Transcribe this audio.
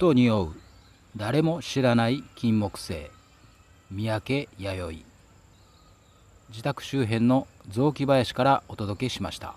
と匂う誰も知らない金木犀三宅弥生自宅周辺の雑木林からお届けしました。